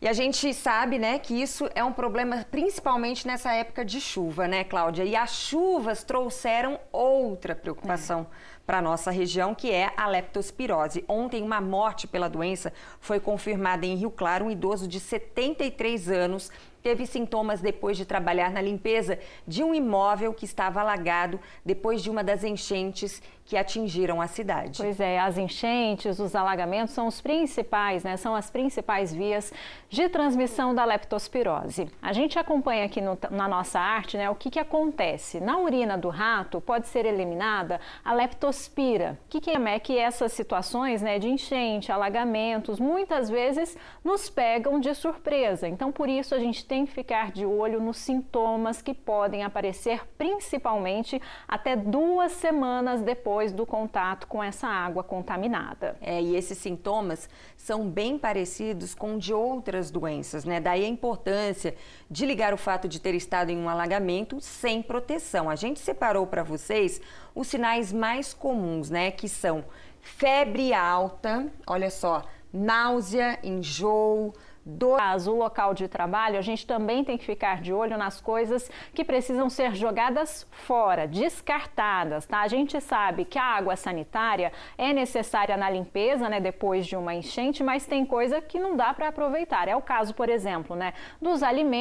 E a gente sabe, né, que isso é um problema principalmente nessa época de chuva, né, Cláudia? E as chuvas trouxeram outra preocupação é. para a nossa região, que é a leptospirose. Ontem, uma morte pela doença foi confirmada em Rio Claro, um idoso de 73 anos teve sintomas depois de trabalhar na limpeza de um imóvel que estava alagado depois de uma das enchentes que atingiram a cidade. Pois é, as enchentes, os alagamentos são os principais, né? São as principais vias de transmissão da leptospirose. A gente acompanha aqui no, na nossa arte, né, o que, que acontece. Na urina do rato pode ser eliminada a leptospira. O que, que é, é que essas situações, né, de enchente, alagamentos, muitas vezes nos pegam de surpresa. Então, por isso a gente tem também ficar de olho nos sintomas que podem aparecer, principalmente até duas semanas depois do contato com essa água contaminada. É, e esses sintomas são bem parecidos com de outras doenças, né? Daí a importância de ligar o fato de ter estado em um alagamento sem proteção. A gente separou para vocês os sinais mais comuns, né? Que são febre alta, olha só, náusea, enjoo do caso, o local de trabalho, a gente também tem que ficar de olho nas coisas que precisam ser jogadas fora, descartadas, tá? A gente sabe que a água sanitária é necessária na limpeza, né, depois de uma enchente, mas tem coisa que não dá para aproveitar. É o caso, por exemplo, né, dos alimentos